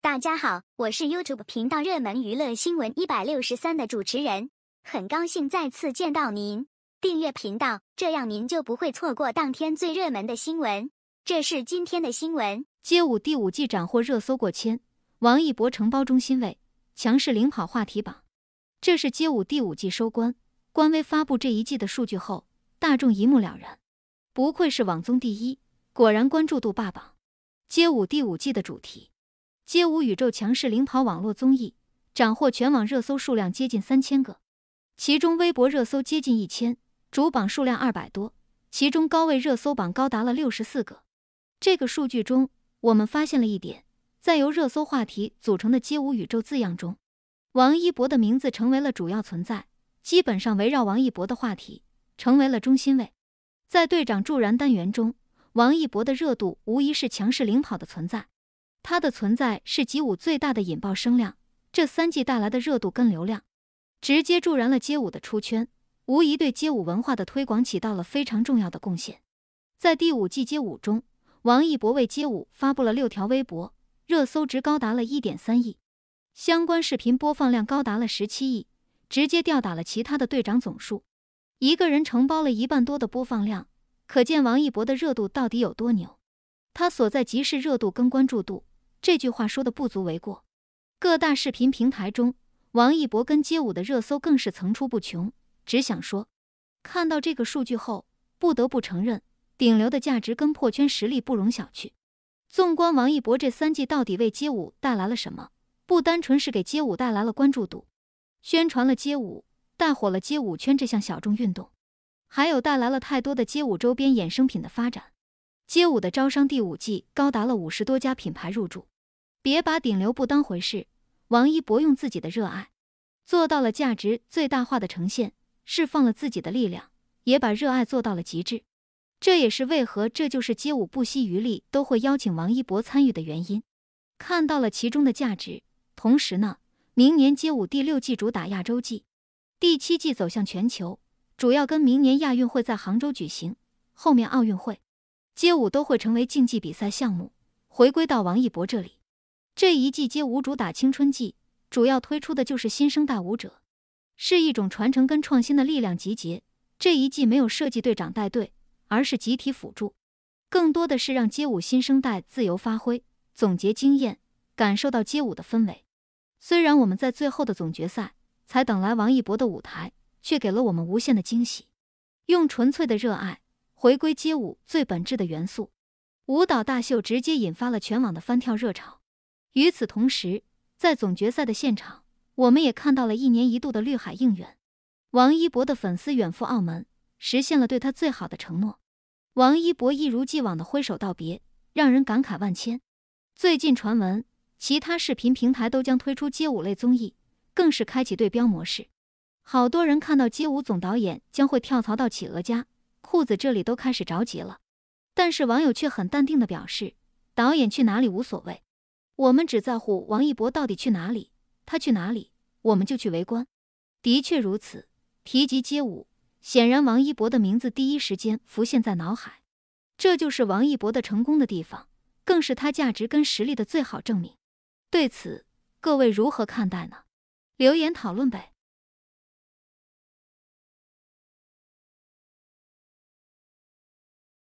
大家好，我是 YouTube 频道热门娱乐新闻一百六十三的主持人，很高兴再次见到您。订阅频道，这样您就不会错过当天最热门的新闻。这是今天的新闻：街舞第五季斩获热搜过千，王一博承包中心位，强势领跑话题榜。这是街舞第五季收官，官微发布这一季的数据后，大众一目了然。不愧是网综第一，果然关注度霸榜。街舞第五季的主题。街舞宇宙强势领跑网络综艺，斩获全网热搜数量接近三千个，其中微博热搜接近一千，主榜数量二百多，其中高位热搜榜高达了六十四个。这个数据中，我们发现了一点，在由热搜话题组成的“街舞宇宙”字样中，王一博的名字成为了主要存在，基本上围绕王一博的话题成为了中心位。在队长助燃单元中，王一博的热度无疑是强势领跑的存在。它的存在是街舞最大的引爆声量，这三季带来的热度跟流量，直接助燃了街舞的出圈，无疑对街舞文化的推广起到了非常重要的贡献。在第五季街舞中，王一博为街舞发布了六条微博，热搜值高达了一点三亿，相关视频播放量高达了十七亿，直接吊打了其他的队长总数，一个人承包了一半多的播放量，可见王一博的热度到底有多牛。他所在集市热度跟关注度。这句话说的不足为过，各大视频平台中，王一博跟街舞的热搜更是层出不穷。只想说，看到这个数据后，不得不承认，顶流的价值跟破圈实力不容小觑。纵观王一博这三季，到底为街舞带来了什么？不单纯是给街舞带来了关注度，宣传了街舞，带火了街舞圈这项小众运动，还有带来了太多的街舞周边衍生品的发展。街舞的招商第五季高达了五十多家品牌入驻，别把顶流不当回事。王一博用自己的热爱，做到了价值最大化的呈现，释放了自己的力量，也把热爱做到了极致。这也是为何这就是街舞不惜余力都会邀请王一博参与的原因。看到了其中的价值，同时呢，明年街舞第六季主打亚洲季，第七季走向全球，主要跟明年亚运会在杭州举行，后面奥运会。街舞都会成为竞技比赛项目，回归到王一博这里，这一季街舞主打青春季，主要推出的就是新生代舞者，是一种传承跟创新的力量集结。这一季没有设计队长带队，而是集体辅助，更多的是让街舞新生代自由发挥，总结经验，感受到街舞的氛围。虽然我们在最后的总决赛才等来王一博的舞台，却给了我们无限的惊喜，用纯粹的热爱。回归街舞最本质的元素，舞蹈大秀直接引发了全网的翻跳热潮。与此同时，在总决赛的现场，我们也看到了一年一度的绿海应援。王一博的粉丝远赴澳门，实现了对他最好的承诺。王一博一如既往的挥手道别，让人感慨万千。最近传闻，其他视频平台都将推出街舞类综艺，更是开启对标模式。好多人看到街舞总导演将会跳槽到企鹅家。裤子这里都开始着急了，但是网友却很淡定地表示：“导演去哪里无所谓，我们只在乎王一博到底去哪里，他去哪里，我们就去围观。”的确如此，提及街舞，显然王一博的名字第一时间浮现在脑海，这就是王一博的成功的地方，更是他价值跟实力的最好证明。对此，各位如何看待呢？留言讨论呗。